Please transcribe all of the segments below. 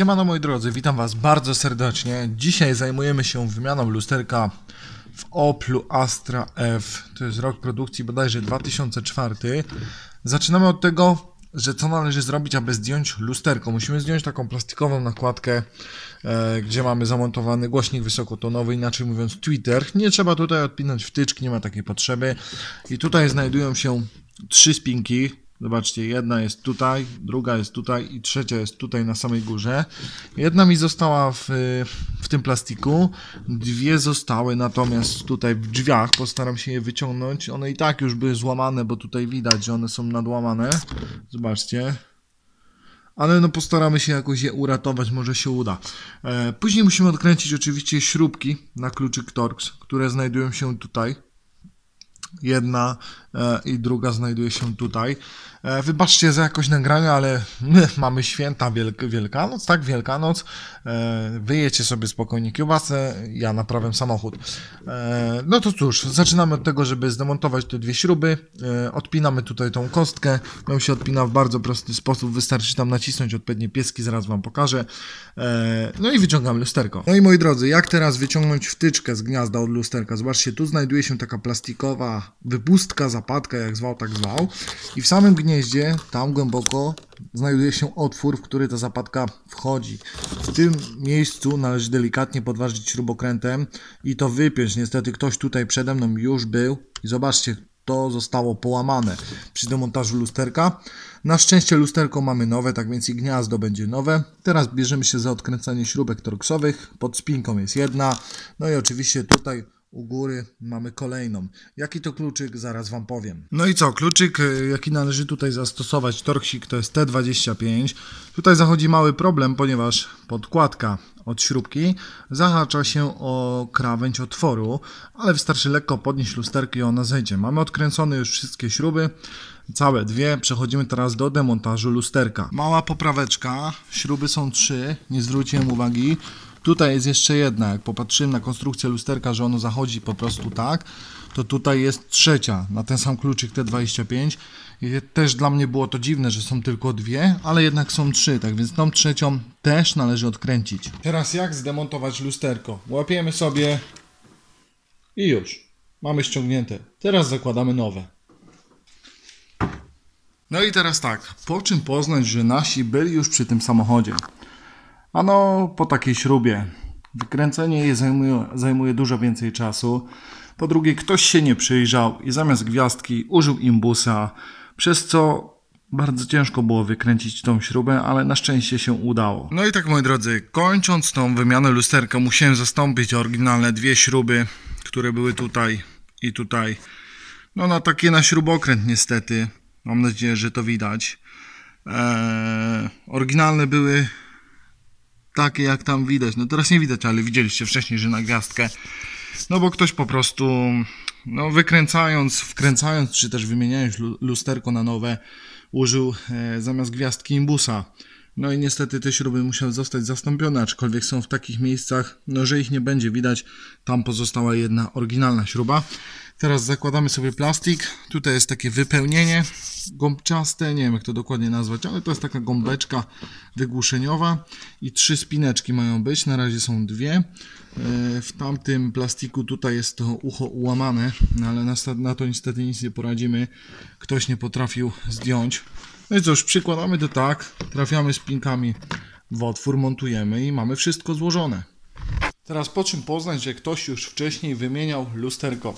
Siemano moi drodzy, witam was bardzo serdecznie. Dzisiaj zajmujemy się wymianą lusterka w Oplu Astra F. To jest rok produkcji bodajże 2004. Zaczynamy od tego, że co należy zrobić, aby zdjąć lusterko. Musimy zdjąć taką plastikową nakładkę, e, gdzie mamy zamontowany głośnik wysokotonowy, inaczej mówiąc Twitter. Nie trzeba tutaj odpinać wtyczki, nie ma takiej potrzeby. I tutaj znajdują się trzy spinki, Zobaczcie, jedna jest tutaj, druga jest tutaj i trzecia jest tutaj na samej górze. Jedna mi została w, w tym plastiku, dwie zostały natomiast tutaj w drzwiach. Postaram się je wyciągnąć. One i tak już były złamane, bo tutaj widać, że one są nadłamane. Zobaczcie. Ale no postaramy się jakoś je uratować, może się uda. E, później musimy odkręcić oczywiście śrubki na kluczyk Torx, które znajdują się tutaj. Jedna e, i druga znajduje się tutaj. E, wybaczcie za jakoś nagrania, ale my mamy święta wielk Wielkanoc, tak? Wielkanoc. E, wyjecie sobie spokojnie kiełbasę, ja naprawiam samochód. E, no to cóż, zaczynamy od tego, żeby zdemontować te dwie śruby. Odpinamy tutaj tą kostkę. Ją się odpina w bardzo prosty sposób, wystarczy tam nacisnąć odpowiednie pieski, zaraz Wam pokażę. No i wyciągam lusterko. No i moi drodzy, jak teraz wyciągnąć wtyczkę z gniazda od lusterka? Zobaczcie, tu znajduje się taka plastikowa wypustka, zapadka, jak zwał, tak zwał. I w samym gniazdzie gnieździe, tam głęboko, znajduje się otwór, w który ta zapadka wchodzi. W tym miejscu należy delikatnie podważyć śrubokrętem i to wypiąć. Niestety ktoś tutaj przede mną już był i zobaczcie, to zostało połamane przy demontażu lusterka. Na szczęście lusterko mamy nowe, tak więc i gniazdo będzie nowe. Teraz bierzemy się za odkręcanie śrubek torksowych. Pod spinką jest jedna. No i oczywiście tutaj u góry mamy kolejną. Jaki to kluczyk, zaraz Wam powiem. No i co, kluczyk y, jaki należy tutaj zastosować, torksik to jest T25. Tutaj zachodzi mały problem, ponieważ podkładka od śrubki zahacza się o krawędź otworu, ale wystarczy lekko podnieść lusterkę i ona zejdzie. Mamy odkręcone już wszystkie śruby, całe dwie. Przechodzimy teraz do demontażu lusterka. Mała popraweczka, śruby są trzy, nie zwróciłem uwagi. Tutaj jest jeszcze jedna, jak popatrzyłem na konstrukcję lusterka, że ono zachodzi po prostu tak, to tutaj jest trzecia na ten sam kluczyk T25. I też dla mnie było to dziwne, że są tylko dwie, ale jednak są trzy, tak więc tą trzecią też należy odkręcić. Teraz jak zdemontować lusterko? Łapiemy sobie i już. Mamy ściągnięte. Teraz zakładamy nowe. No i teraz tak, po czym poznać, że nasi byli już przy tym samochodzie? Ano, po takiej śrubie. Kręcenie je zajmuje, zajmuje dużo więcej czasu. Po drugie, ktoś się nie przyjrzał i zamiast gwiazdki użył imbusa, przez co bardzo ciężko było wykręcić tą śrubę, ale na szczęście się udało. No i tak moi drodzy, kończąc tą wymianę lusterka musiałem zastąpić oryginalne dwie śruby, które były tutaj i tutaj. No na takie na śrubokręt niestety. Mam nadzieję, że to widać. Eee, oryginalne były takie jak tam widać. No teraz nie widać, ale widzieliście wcześniej, że na gwiazdkę. No bo ktoś po prostu, no wykręcając, wkręcając, czy też wymieniając lusterko na nowe, użył e, zamiast gwiazdki imbusa. No i niestety te śruby musiały zostać zastąpione, aczkolwiek są w takich miejscach, no, że ich nie będzie widać. Tam pozostała jedna oryginalna śruba. Teraz zakładamy sobie plastik. Tutaj jest takie wypełnienie gąbczaste, nie wiem jak to dokładnie nazwać, ale to jest taka gąbeczka wygłuszeniowa i trzy spineczki mają być. Na razie są dwie. E, w tamtym plastiku tutaj jest to ucho ułamane, no, ale na to niestety nic nie poradzimy. Ktoś nie potrafił zdjąć. No i cóż, przykładamy to tak, trafiamy z pinkami w otwór, montujemy i mamy wszystko złożone. Teraz po czym poznać, że ktoś już wcześniej wymieniał lusterko?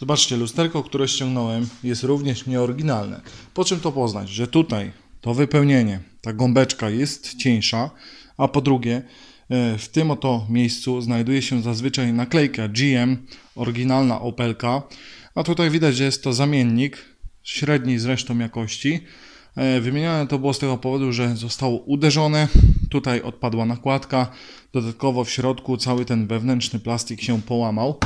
Zobaczcie, lusterko, które ściągnąłem jest również nieoryginalne. Po czym to poznać, że tutaj to wypełnienie, ta gąbeczka jest cieńsza, a po drugie e, w tym oto miejscu znajduje się zazwyczaj naklejka GM, oryginalna Opelka, a tutaj widać, że jest to zamiennik średniej zresztą jakości, E, Wymienione to było z tego powodu, że zostało uderzone, tutaj odpadła nakładka, dodatkowo w środku cały ten wewnętrzny plastik się połamał.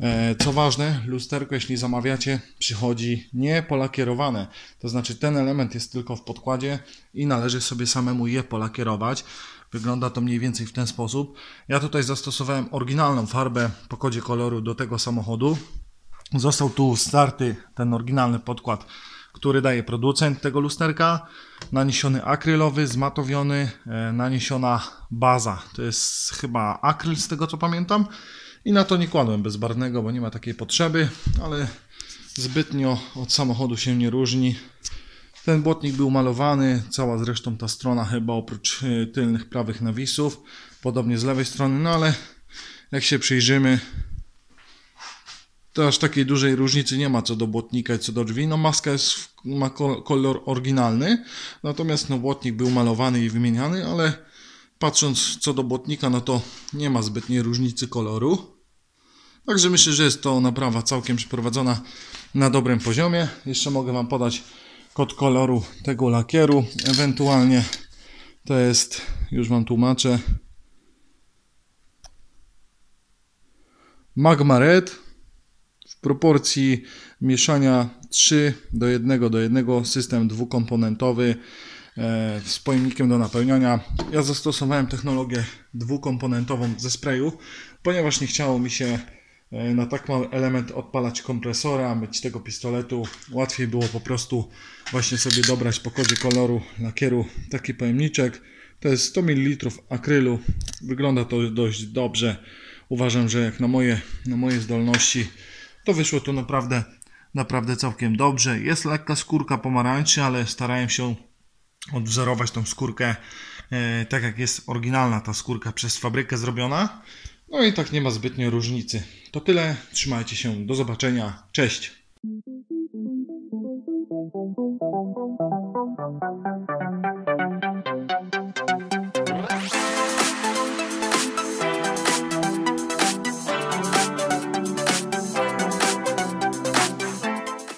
E, co ważne, lusterko, jeśli zamawiacie, przychodzi nie polakierowane. To znaczy ten element jest tylko w podkładzie i należy sobie samemu je polakierować. Wygląda to mniej więcej w ten sposób. Ja tutaj zastosowałem oryginalną farbę po kodzie koloru do tego samochodu. Został tu starty ten oryginalny podkład który daje producent tego lusterka, naniesiony akrylowy, zmatowiony, e, naniesiona baza. To jest chyba akryl z tego co pamiętam. I na to nie kładłem bezbarwnego, bo nie ma takiej potrzeby, ale zbytnio od samochodu się nie różni. Ten błotnik był malowany, cała zresztą ta strona chyba oprócz e, tylnych prawych nawisów, podobnie z lewej strony, no ale jak się przyjrzymy, to aż takiej dużej różnicy nie ma co do błotnika i co do drzwi. No maska jest, ma kolor oryginalny, natomiast no błotnik był malowany i wymieniany, ale patrząc co do błotnika, no to nie ma zbytniej różnicy koloru. Także myślę, że jest to naprawa całkiem przeprowadzona na dobrym poziomie. Jeszcze mogę Wam podać kod koloru tego lakieru. Ewentualnie to jest, już Wam tłumaczę, Magma Red proporcji mieszania 3 do 1 do 1 system dwukomponentowy e, z pojemnikiem do napełniania. Ja zastosowałem technologię dwukomponentową ze sprayu, ponieważ nie chciało mi się e, na tak mały element odpalać kompresora, myć tego pistoletu. Łatwiej było po prostu właśnie sobie dobrać po kodzie koloru lakieru taki pojemniczek. To jest 100 ml akrylu. Wygląda to dość dobrze. Uważam, że jak na moje, na moje zdolności to wyszło to naprawdę, naprawdę całkiem dobrze. Jest lekka skórka pomarańczy, ale starałem się odwzorować tą skórkę e, tak jak jest oryginalna ta skórka przez fabrykę zrobiona. No i tak nie ma zbytnio różnicy. To tyle, trzymajcie się, do zobaczenia, cześć!